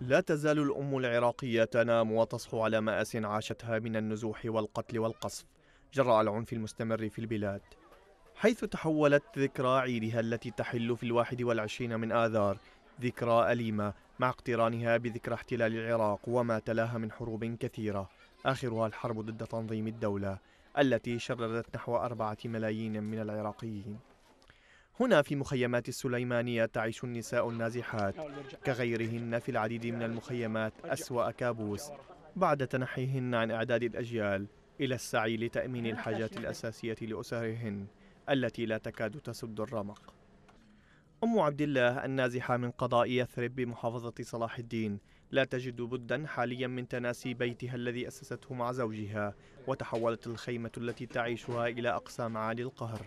لا تزال الأم العراقية تنام وتصحو على مآس عاشتها من النزوح والقتل والقصف جراء العنف المستمر في البلاد حيث تحولت ذكرى عيدها التي تحل في الواحد والعشرين من آذار ذكرى أليمة مع اقترانها بذكرى احتلال العراق وما تلاها من حروب كثيرة آخرها الحرب ضد تنظيم الدولة التي شردت نحو أربعة ملايين من العراقيين هنا في مخيمات السليمانية تعيش النساء النازحات كغيرهن في العديد من المخيمات أسوأ كابوس بعد تنحيهن عن إعداد الأجيال إلى السعي لتأمين الحاجات الأساسية لأسرهن التي لا تكاد تسد الرمق أم عبد الله النازحة من قضاء يثرب بمحافظة صلاح الدين لا تجد بدا حاليا من تناسي بيتها الذي أسسته مع زوجها وتحولت الخيمة التي تعيشها إلى أقسام عالي القهر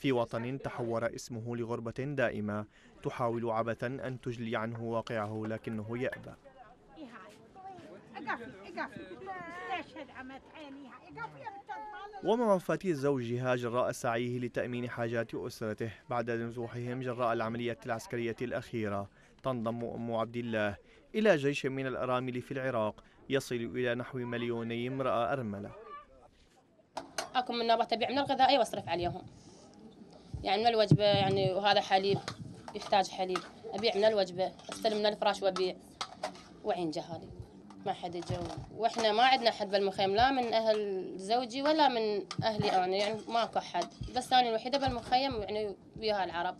في وطن تحور اسمه لغربة دائمة تحاول عبثا أن تجلي عنه واقعه لكنه يأبى ومع وفاة زوجها جراء سعيه لتأمين حاجات أسرته بعد نزوحهم جراء العملية العسكرية الأخيرة تنضم أم عبد الله إلى جيش من الأرامل في العراق يصل إلى نحو مليوني امرأة أرملة أكون من نوبة تبيع من الغذاء وأصرف عليهم يعني من الوجبة يعني وهذا حليب يحتاج حليب أبيع من الوجبة أستلم من الفراش وأبيع وعين جهالي ما حد يجاوب واحنا ما عندنا حد بالمخيم لا من اهل زوجي ولا من اهلي انا يعني, يعني ماكو حد بس انا الوحيده بالمخيم يعني وياها العرب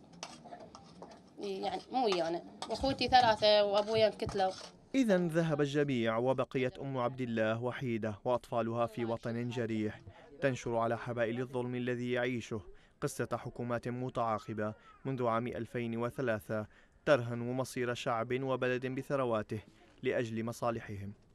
يعني مو ويانا واخوتي ثلاثه وابويا انقتلوا إذا ذهب الجميع وبقيت أم عبد الله وحيدة وأطفالها في وطن جريح تنشر على حبائل الظلم الذي يعيشه قصة حكومات متعاقبة منذ عام 2003 ترهن مصير شعب وبلد بثرواته لأجل مصالحهم